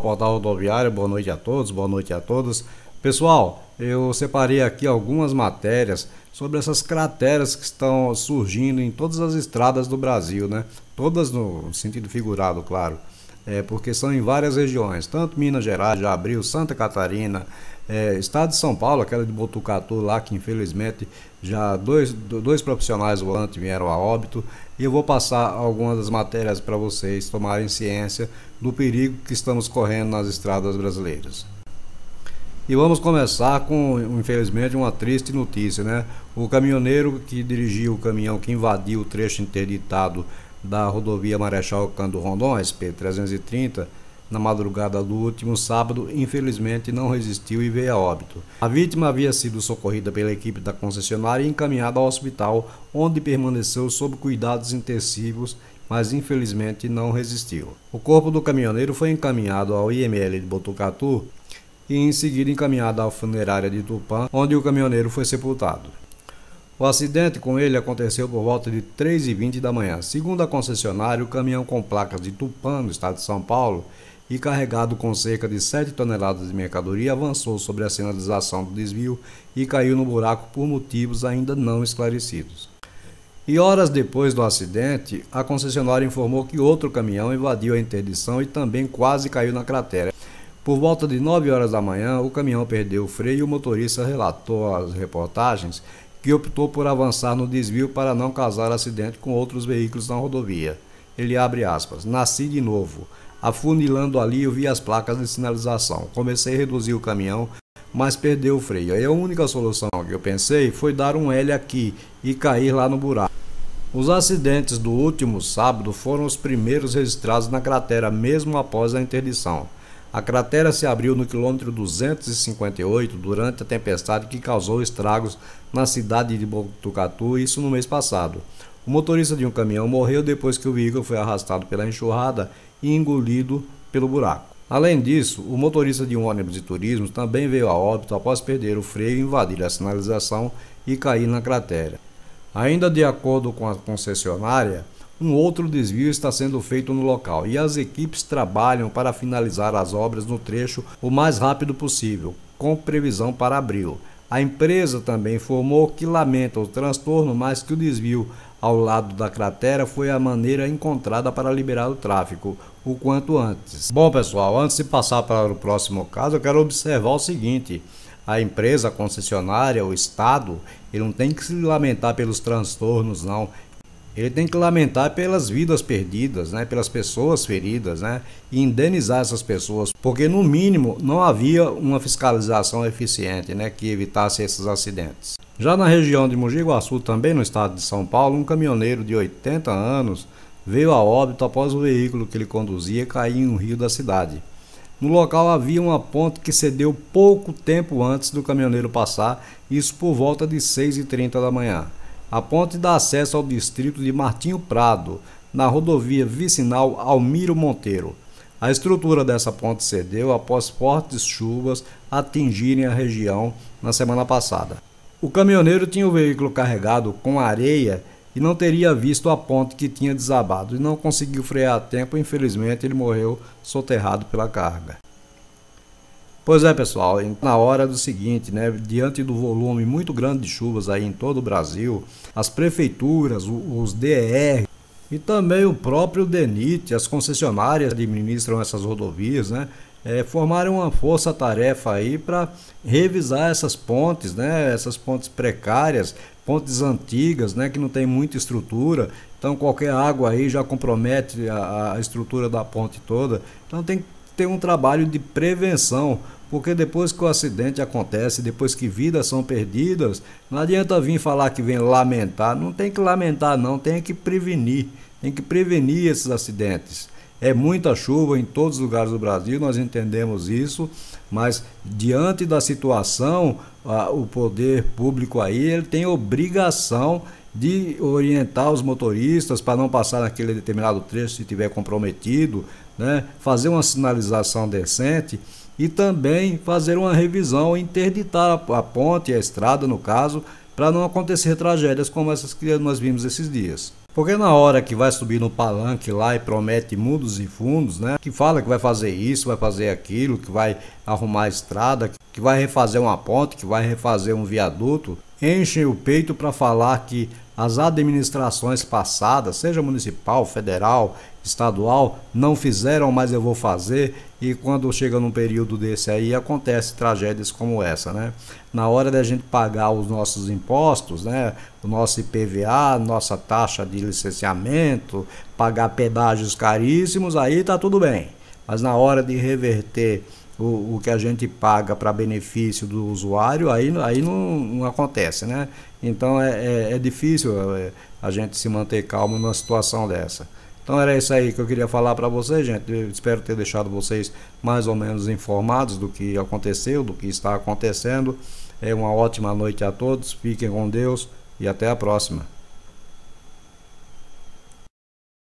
Portal Rodoviário. Boa noite a todos, boa noite a todas. Pessoal, eu separei aqui algumas matérias sobre essas crateras que estão surgindo em todas as estradas do Brasil, né? Todas no sentido figurado, claro é, porque são em várias regiões, tanto Minas Gerais, já abriu, Santa Catarina, é, Estado de São Paulo, aquela de Botucatu lá, que infelizmente já dois, dois profissionais volantes vieram a óbito. E eu vou passar algumas das matérias para vocês tomarem ciência do perigo que estamos correndo nas estradas brasileiras. E vamos começar com, infelizmente, uma triste notícia, né? O caminhoneiro que dirigiu o caminhão que invadiu o trecho interditado da rodovia Marechal Cândido Rondon, SP-330, na madrugada do último sábado, infelizmente não resistiu e veio a óbito. A vítima havia sido socorrida pela equipe da concessionária e encaminhada ao hospital, onde permaneceu sob cuidados intensivos, mas infelizmente não resistiu. O corpo do caminhoneiro foi encaminhado ao IML de Botucatu e em seguida encaminhado à funerária de Tupã, onde o caminhoneiro foi sepultado. O acidente com ele aconteceu por volta de 3h20 da manhã. Segundo a concessionária, o caminhão com placas de Tupã, no estado de São Paulo, e carregado com cerca de 7 toneladas de mercadoria, avançou sobre a sinalização do desvio e caiu no buraco por motivos ainda não esclarecidos. E horas depois do acidente, a concessionária informou que outro caminhão invadiu a interdição e também quase caiu na cratera. Por volta de 9 horas da manhã, o caminhão perdeu o freio e o motorista relatou às reportagens que optou por avançar no desvio para não causar acidente com outros veículos na rodovia. Ele abre aspas, nasci de novo. Afunilando ali, eu vi as placas de sinalização. Comecei a reduzir o caminhão, mas perdeu o freio. E a única solução que eu pensei foi dar um L aqui e cair lá no buraco. Os acidentes do último sábado foram os primeiros registrados na cratera, mesmo após a interdição. A cratera se abriu no quilômetro 258 durante a tempestade que causou estragos na cidade de Botucatu, isso no mês passado. O motorista de um caminhão morreu depois que o veículo foi arrastado pela enxurrada e engolido pelo buraco. Além disso, o motorista de um ônibus de turismo também veio a óbito após perder o freio, invadir a sinalização e cair na cratera. Ainda de acordo com a concessionária, um outro desvio está sendo feito no local e as equipes trabalham para finalizar as obras no trecho o mais rápido possível, com previsão para abril. A empresa também informou que lamenta o transtorno, mas que o desvio ao lado da cratera foi a maneira encontrada para liberar o tráfego o quanto antes. Bom, pessoal, antes de passar para o próximo caso, eu quero observar o seguinte: a empresa a concessionária, o Estado, ele não tem que se lamentar pelos transtornos, não. Ele tem que lamentar pelas vidas perdidas, né? pelas pessoas feridas, né? e indenizar essas pessoas, porque no mínimo não havia uma fiscalização eficiente né? que evitasse esses acidentes. Já na região de Mogi Guaçu, também no estado de São Paulo, um caminhoneiro de 80 anos veio a óbito após o veículo que ele conduzia cair em um rio da cidade. No local havia uma ponte que cedeu pouco tempo antes do caminhoneiro passar, isso por volta de 6h30 da manhã a ponte dá acesso ao distrito de Martinho Prado, na rodovia vicinal Almiro Monteiro. A estrutura dessa ponte cedeu após fortes chuvas atingirem a região na semana passada. O caminhoneiro tinha o veículo carregado com areia e não teria visto a ponte que tinha desabado e não conseguiu frear a tempo. Infelizmente, ele morreu soterrado pela carga. Pois é, pessoal, na hora do seguinte, né, diante do volume muito grande de chuvas aí em todo o Brasil, as prefeituras, os DR e também o próprio DENIT, as concessionárias que administram essas rodovias, né, é, formaram uma força-tarefa aí para revisar essas pontes, né, essas pontes precárias, pontes antigas, né, que não tem muita estrutura, então qualquer água aí já compromete a, a estrutura da ponte toda, então tem que ter um trabalho de prevenção, porque depois que o acidente acontece, depois que vidas são perdidas, não adianta vir falar que vem lamentar, não tem que lamentar não, tem que prevenir, tem que prevenir esses acidentes. É muita chuva em todos os lugares do Brasil, nós entendemos isso, mas diante da situação, a, o poder público aí ele tem obrigação de de orientar os motoristas para não passar naquele determinado trecho se tiver comprometido, né? fazer uma sinalização decente e também fazer uma revisão, interditar a ponte, a estrada no caso, para não acontecer tragédias como essas que nós vimos esses dias. Porque na hora que vai subir no palanque lá e promete mundos e fundos, né? Que fala que vai fazer isso, vai fazer aquilo, que vai arrumar a estrada, que vai refazer uma ponte, que vai refazer um viaduto, enchem o peito para falar que as administrações passadas, seja municipal, federal, estadual, não fizeram, mas eu vou fazer, e quando chega num período desse aí, acontece tragédias como essa, né? Na hora da gente pagar os nossos impostos, né? O nosso IPVA, nossa taxa de licenciamento, pagar pedágios caríssimos, aí tá tudo bem. Mas na hora de reverter o, o que a gente paga para benefício do usuário, aí, aí não, não acontece, né? Então é, é, é difícil é, a gente se manter calmo numa situação dessa. Então era isso aí que eu queria falar para vocês, gente. Eu espero ter deixado vocês mais ou menos informados do que aconteceu, do que está acontecendo. É uma ótima noite a todos. Fiquem com Deus e até a próxima.